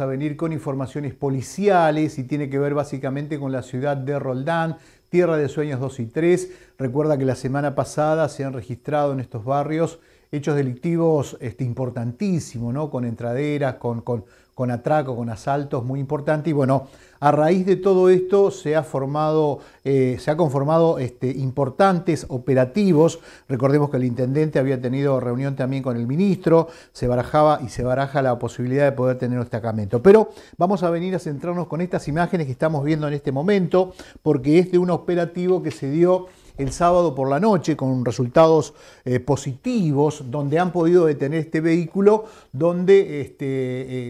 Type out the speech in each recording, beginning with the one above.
a venir con informaciones policiales y tiene que ver básicamente con la ciudad de Roldán, Tierra de Sueños 2 y 3. Recuerda que la semana pasada se han registrado en estos barrios hechos delictivos este, importantísimos, ¿no? con entraderas, con, con, con atraco, con asaltos muy importante. Y bueno, a raíz de todo esto se ha formado, eh, se ha conformado este, importantes operativos. Recordemos que el intendente había tenido reunión también con el ministro, se barajaba y se baraja la posibilidad de poder tener un destacamento. Pero vamos a venir a centrarnos con estas imágenes que estamos viendo en este momento, porque es de un operativo que se dio el sábado por la noche con resultados eh, positivos, donde han podido detener este vehículo, donde este,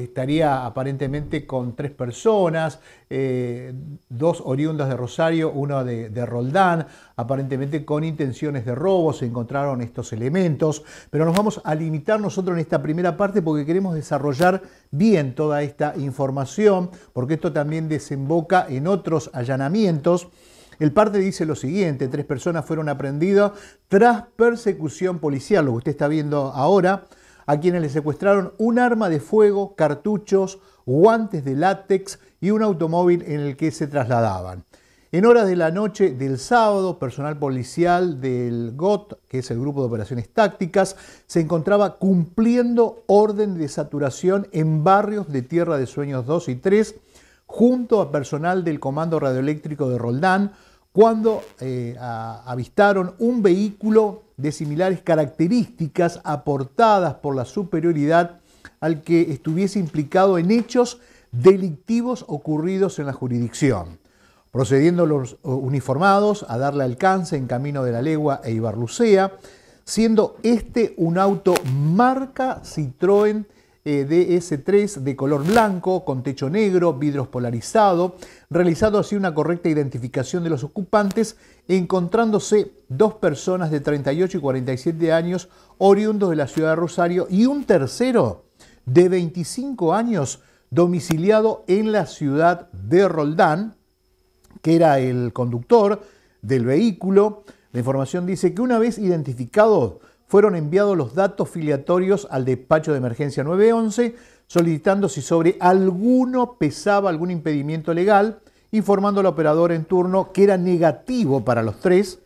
eh, estaría aparentemente con tres personas, eh, dos oriundas de Rosario, una de, de, Roldán, aparentemente con intenciones de robo, se encontraron estos elementos, pero nos vamos a limitar nosotros en esta primera parte porque queremos desarrollar bien toda esta información, porque esto también desemboca en otros allanamientos. El parte dice lo siguiente, tres personas fueron aprendidas tras persecución policial, lo que usted está viendo ahora, a quienes le secuestraron un arma de fuego, cartuchos, guantes de látex y un automóvil en el que se trasladaban. En horas de la noche del sábado, personal policial del GOT, que es el Grupo de Operaciones Tácticas, se encontraba cumpliendo orden de saturación en barrios de Tierra de Sueños 2 y 3 junto a personal del Comando Radioeléctrico de Roldán cuando eh, avistaron un vehículo de similares características aportadas por la superioridad al que estuviese implicado en hechos delictivos ocurridos en la jurisdicción, procediendo los uniformados a darle alcance en camino de la Legua e Ibarlucea, siendo este un auto marca Citroën eh, DS3 de color blanco, con techo negro, vidros polarizado, realizado así una correcta identificación de los ocupantes, encontrándose dos personas de 38 y 47 años oriundos de la ciudad de Rosario y un tercero de 25 años domiciliado en la ciudad de Roldán, que era el conductor del vehículo. La información dice que una vez identificado fueron enviados los datos filiatorios al despacho de emergencia 911, solicitando si sobre alguno pesaba algún impedimento legal, informando al operador en turno que era negativo para los tres,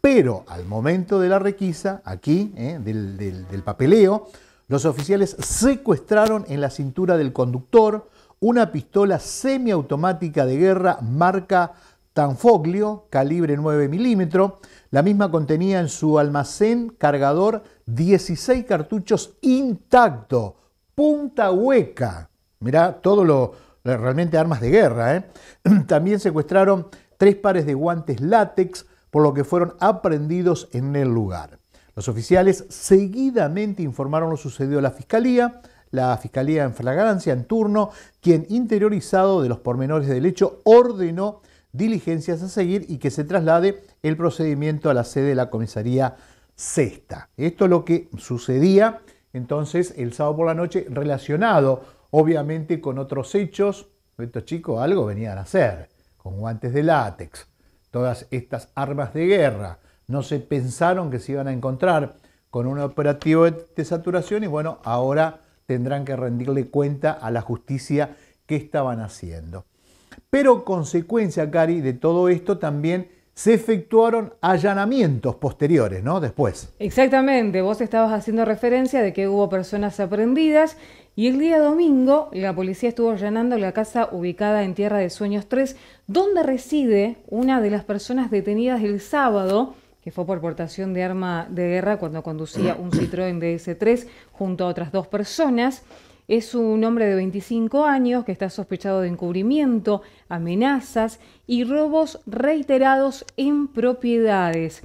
pero al momento de la requisa, aquí, eh, del, del papeleo, los oficiales secuestraron en la cintura del conductor una pistola semiautomática de guerra marca Tanfoglio, calibre 9 milímetros. La misma contenía en su almacén cargador 16 cartuchos intactos, punta hueca. Mirá, todo lo, realmente armas de guerra. ¿eh? También secuestraron tres pares de guantes látex, por lo que fueron aprendidos en el lugar. Los oficiales seguidamente informaron lo sucedido a la fiscalía, la fiscalía en flagrancia en turno, quien interiorizado de los pormenores del hecho ordenó diligencias a seguir y que se traslade el procedimiento a la sede de la comisaría sexta. Esto es lo que sucedía entonces el sábado por la noche relacionado obviamente con otros hechos. Estos chicos algo venían a hacer, con guantes de látex, todas estas armas de guerra. No se pensaron que se iban a encontrar con un operativo de saturación y bueno, ahora tendrán que rendirle cuenta a la justicia que estaban haciendo. Pero consecuencia, Cari, de todo esto también se efectuaron allanamientos posteriores, ¿no? Después. Exactamente, vos estabas haciendo referencia de que hubo personas aprendidas y el día domingo la policía estuvo allanando la casa ubicada en Tierra de Sueños 3, donde reside una de las personas detenidas el sábado que fue por portación de arma de guerra cuando conducía un Citroën DS3 junto a otras dos personas es un hombre de 25 años que está sospechado de encubrimiento, amenazas y robos reiterados en propiedades.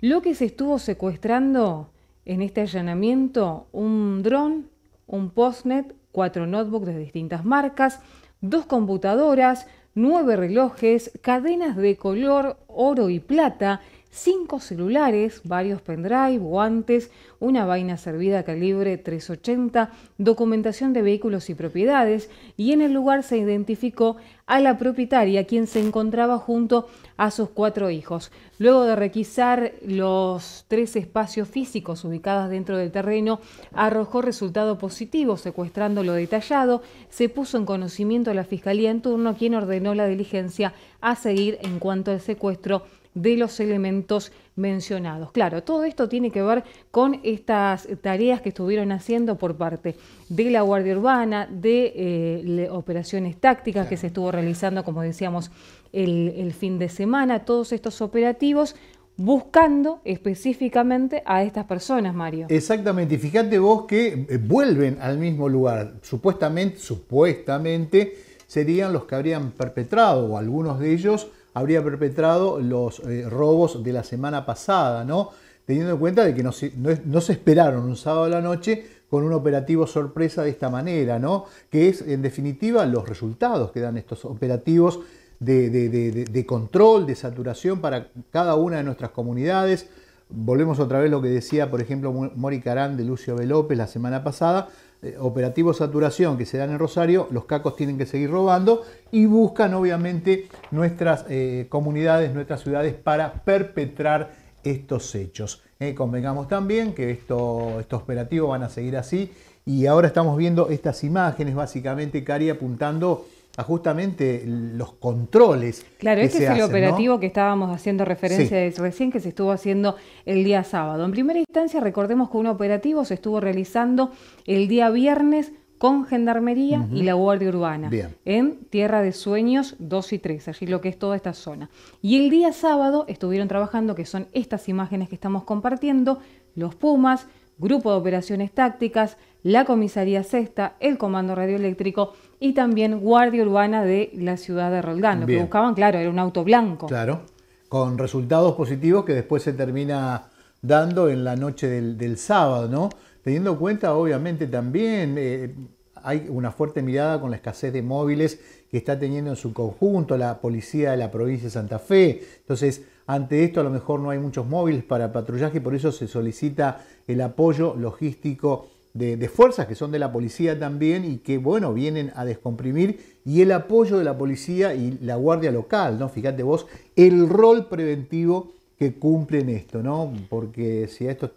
Lo que se estuvo secuestrando en este allanamiento, un dron, un postnet, cuatro notebooks de distintas marcas, dos computadoras, nueve relojes, cadenas de color oro y plata, cinco celulares, varios pendrive, guantes, una vaina servida calibre 380, documentación de vehículos y propiedades y en el lugar se identificó a la propietaria quien se encontraba junto a sus cuatro hijos. Luego de requisar los tres espacios físicos ubicados dentro del terreno, arrojó resultado positivo secuestrando lo detallado, se puso en conocimiento a la Fiscalía en turno quien ordenó la diligencia a seguir en cuanto al secuestro de los elementos mencionados. Claro, todo esto tiene que ver con estas tareas que estuvieron haciendo por parte de la Guardia Urbana, de eh, operaciones tácticas que se estuvo realizando, como decíamos, el, fin de semana, todos estos operativos buscando específicamente a estas personas, Mario. Exactamente, y fíjate vos que eh, vuelven al mismo lugar, supuestamente, supuestamente serían los que habrían perpetrado, o algunos de ellos, habría perpetrado los eh, robos de la semana pasada, ¿no? Teniendo en cuenta de que no se, esperaron un sábado a la noche con un operativo sorpresa de esta manera, ¿no? Que es, en definitiva, los resultados que dan estos operativos de, control, de saturación para cada una de nuestras comunidades. Volvemos otra vez a lo que decía, por ejemplo, Mori Carán de Lucio B. López la semana pasada, eh, operativos saturación que se dan en Rosario, los cacos tienen que seguir robando y buscan obviamente nuestras eh, comunidades, nuestras ciudades para perpetrar estos hechos. Eh, convengamos también que estos este operativos van a seguir así y ahora estamos viendo estas imágenes básicamente, Cari, apuntando justamente los controles. Claro, este es el operativo que estábamos haciendo referencia recién, que se estuvo haciendo el día sábado. En primera instancia, recordemos que un operativo se estuvo realizando el día viernes con Gendarmería y la Guardia Urbana, en Tierra de Sueños 2 y 3, allí lo que es toda esta zona. Y el día sábado estuvieron trabajando, que son estas imágenes que estamos compartiendo, los Pumas, Grupo de Operaciones Tácticas, la Comisaría Sexta, el Comando Radioeléctrico, y también Guardia Urbana de la ciudad de Roldán. Lo que buscaban, claro, era un auto blanco. Claro, con resultados positivos que después se termina dando en la noche del, sábado, ¿no? Teniendo en cuenta, obviamente, también eh, hay una fuerte mirada con la escasez de móviles que está teniendo en su conjunto la policía de la provincia de Santa Fe. Entonces, ante esto a lo mejor no hay muchos móviles para patrullaje, por eso se solicita el apoyo logístico de, fuerzas que son de la policía también y que, bueno, vienen a descomprimir y el apoyo de la policía y la guardia local, ¿no? Fíjate vos el rol preventivo que cumplen esto, ¿no? Porque si a esto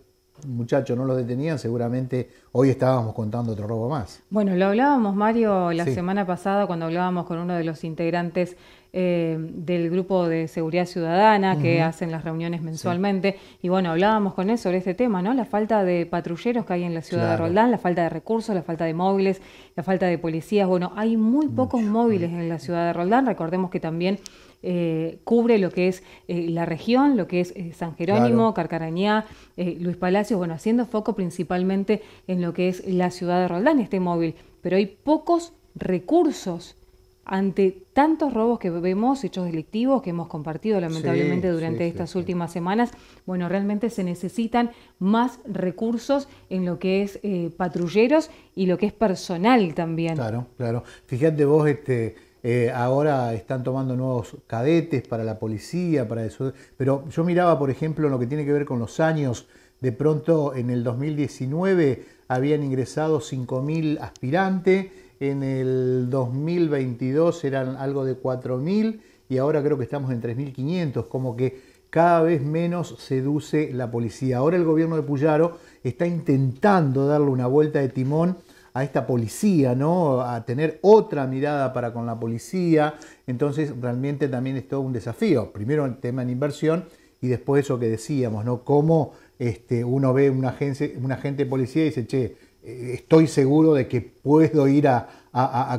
muchachos no los detenían, seguramente hoy estábamos contando otro robo más. Bueno, lo hablábamos, Mario, la semana pasada cuando hablábamos con uno de los integrantes eh, del grupo de seguridad ciudadana que hacen las reuniones mensualmente. Y bueno, hablábamos con él sobre este tema, ¿no? La falta de patrulleros que hay en la ciudad de Roldán, la falta de recursos, la falta de móviles, la falta de policías. Bueno, hay muy pocos móviles en la ciudad de Roldán. Recordemos que también eh, cubre lo que es eh, la región, lo que es eh, San Jerónimo, Carcarañá, Luis Palacios, bueno, haciendo foco principalmente en lo que es la ciudad de Roldán, este móvil, pero hay pocos recursos ante tantos robos que vemos, hechos delictivos que hemos compartido lamentablemente durante estas últimas semanas, bueno, realmente se necesitan más recursos en lo que es patrulleros y lo que es personal también. Claro, claro. Fíjate vos, este eh, ahora están tomando nuevos cadetes para la policía, para eso. Pero yo miraba, por ejemplo, lo que tiene que ver con los años. De pronto, en el 2019 habían ingresado 5.000 aspirantes, en el 2022 eran algo de 4.000 y ahora creo que estamos en 3.500, como que cada vez menos seduce la policía. Ahora el gobierno de Puyaro está intentando darle una vuelta de timón a esta policía, ¿no? A tener otra mirada para con la policía. Entonces, realmente también es todo un desafío. Primero el tema de inversión y después eso que decíamos, ¿no? Cómo este, uno ve una agencia, un agente de policía y dice, che, eh, estoy seguro de que puedo ir a,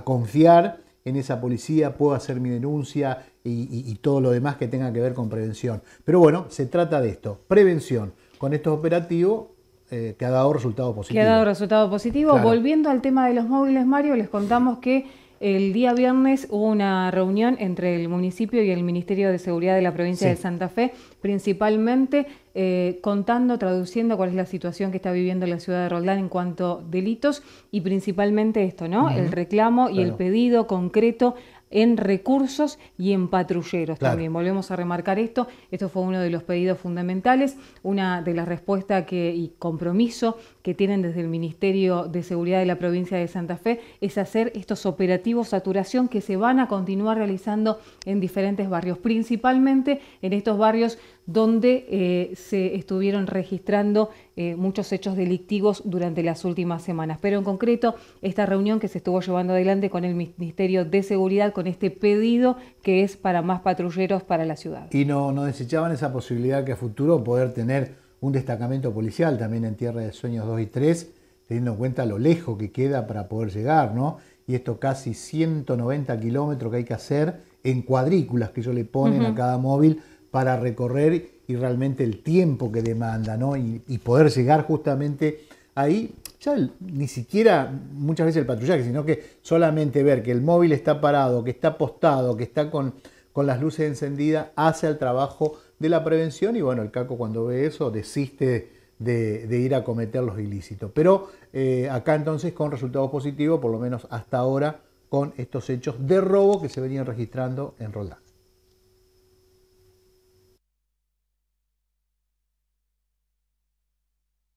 confiar en esa policía, puedo hacer mi denuncia y, y, todo lo demás que tenga que ver con prevención. Pero bueno, se trata de esto, prevención. Con estos operativos eh, que ha dado resultado positivo. Que ha dado resultado positivo. Volviendo al tema de los móviles, Mario, les contamos que el día viernes hubo una reunión entre el municipio y el Ministerio de Seguridad de la provincia de Santa Fe, principalmente eh, contando, traduciendo cuál es la situación que está viviendo la ciudad de Roldán en cuanto a delitos y principalmente esto, ¿no? El reclamo y el pedido concreto en recursos y en patrulleros también. Volvemos a remarcar esto. Esto fue uno de los pedidos fundamentales, una de las respuestas que, y compromiso que tienen desde el Ministerio de Seguridad de la provincia de Santa Fe es hacer estos operativos saturación que se van a continuar realizando en diferentes barrios, principalmente en estos barrios donde eh, se estuvieron registrando eh, muchos hechos delictivos durante las últimas semanas. Pero en concreto, esta reunión que se estuvo llevando adelante con el Ministerio de Seguridad, con este pedido que es para más patrulleros para la ciudad. Y no, desechaban esa posibilidad que a futuro poder tener un destacamento policial también en Tierra de Sueños 2 y 3, teniendo en cuenta lo lejos que queda para poder llegar, ¿no? Y esto casi 190 kilómetros que hay que hacer en cuadrículas que ellos le ponen a cada móvil para recorrer y realmente el tiempo que demanda, Y, poder llegar justamente ahí, ya ni siquiera muchas veces el patrullaje, sino que solamente ver que el móvil está parado, que está apostado, que está con, con las luces encendidas, hace el trabajo de la prevención y bueno, el caco cuando ve eso desiste de, ir a cometer los ilícitos. Pero eh, acá entonces con resultados positivos, por lo menos hasta ahora, con estos hechos de robo que se venían registrando en Roldán.